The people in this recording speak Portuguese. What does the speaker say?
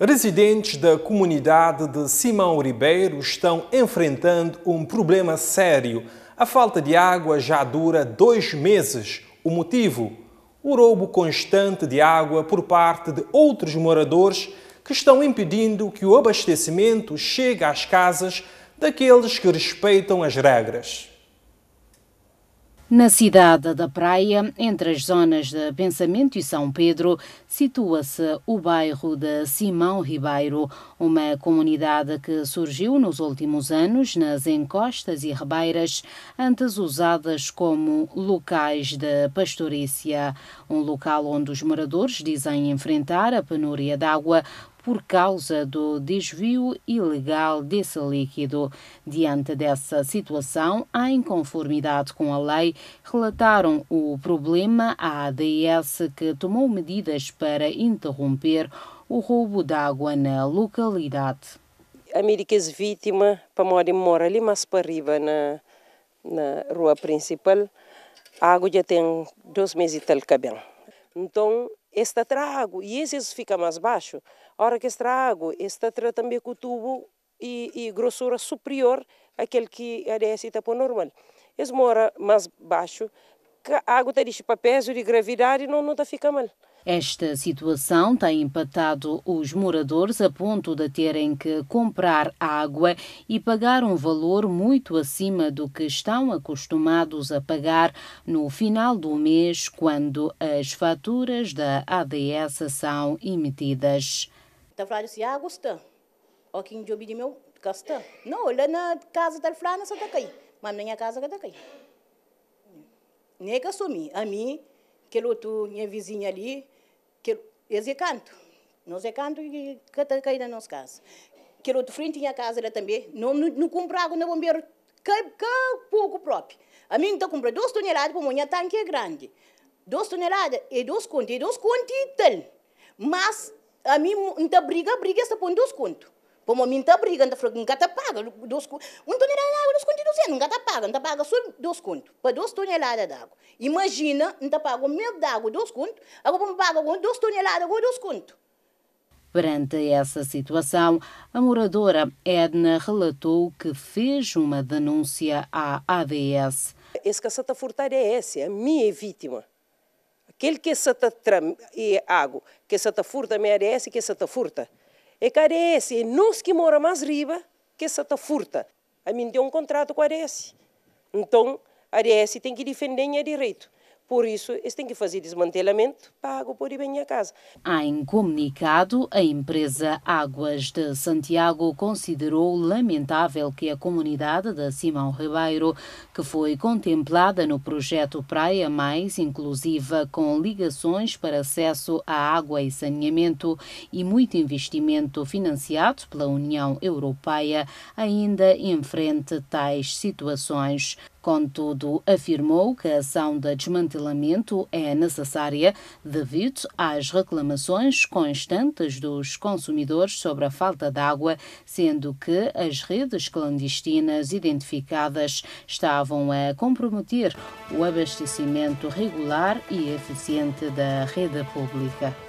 Residentes da comunidade de Simão Ribeiro estão enfrentando um problema sério. A falta de água já dura dois meses. O motivo? O roubo constante de água por parte de outros moradores que estão impedindo que o abastecimento chegue às casas daqueles que respeitam as regras. Na cidade da Praia, entre as zonas de Pensamento e São Pedro, situa-se o bairro de Simão Ribeiro, uma comunidade que surgiu nos últimos anos nas encostas e ribeiras, antes usadas como locais de pastorícia, um local onde os moradores dizem enfrentar a penúria d'água por causa do desvio ilegal desse líquido. Diante dessa situação, em conformidade com a lei, relataram o problema à ADS, que tomou medidas para interromper o roubo de água na localidade. A Américas é vítima, para mora mora ali mais para riba na, na rua principal, a água já tem dois meses e tal cabelo. Então, este trago, e esse, fica mais baixo. A hora que este trago, este tra também com tubo e, e, grossura superior àquele que é DSI está normal. Esse mora mais baixo, que a água está de peso de gravidade não não está fica mal. Esta situação tem impactado os moradores a ponto de terem que comprar água e pagar um valor muito acima do que estão acostumados a pagar no final do mês, quando as faturas da ADS são emitidas. Está falando se água ou quem de meu Não, olha na casa da Flana, só está aqui. mas na minha casa está aqui. Nem que assumi, a mim, aquele outro, minha vizinha ali, eles é canto. Nós é canto e cataqueira na nossa casa. Que outro frente tinha casa era também, não, não, não compra água na bombeira, que, que pouco próprio. A mim está então, comprando duas toneladas para amanhã, tanque é grande. Duas toneladas e dois contos, e dois contos e tal. Mas a mim, então briga, briga, se pondo dois contos. Pô, mo minta tá briga, tá anda fraga, nunca tá paga, dois conto. Um tonelada de água, dois conto e duzentos, nunca tá paga, nunca paga só dois conto. Para duas toneladas de água. Imagina, nunca paga o de água, dois conto, agora vamos pagar com duas toneladas, com dois conto. Perante essa situação, a moradora Edna relatou que fez uma denúncia à ADS. Esse que está a furtar é esse, a minha é vítima. Aquele que está a tram... e é água, que está a furta, me é esse que está a furta. E carece, é nós que mora mais riba que essa tá furta. A mim deu um contrato com a ADS. Então, a ADS tem que defender o direito. Por isso, eles têm que fazer desmantelamento para água pôr bem a casa. Em comunicado, a empresa Águas de Santiago considerou lamentável que a comunidade da Simão Ribeiro, que foi contemplada no projeto Praia Mais Inclusiva com ligações para acesso à água e saneamento e muito investimento financiado pela União Europeia, ainda enfrente tais situações. Contudo, afirmou que a ação de desmantelamento é necessária devido às reclamações constantes dos consumidores sobre a falta de água, sendo que as redes clandestinas identificadas estavam a comprometer o abastecimento regular e eficiente da rede pública.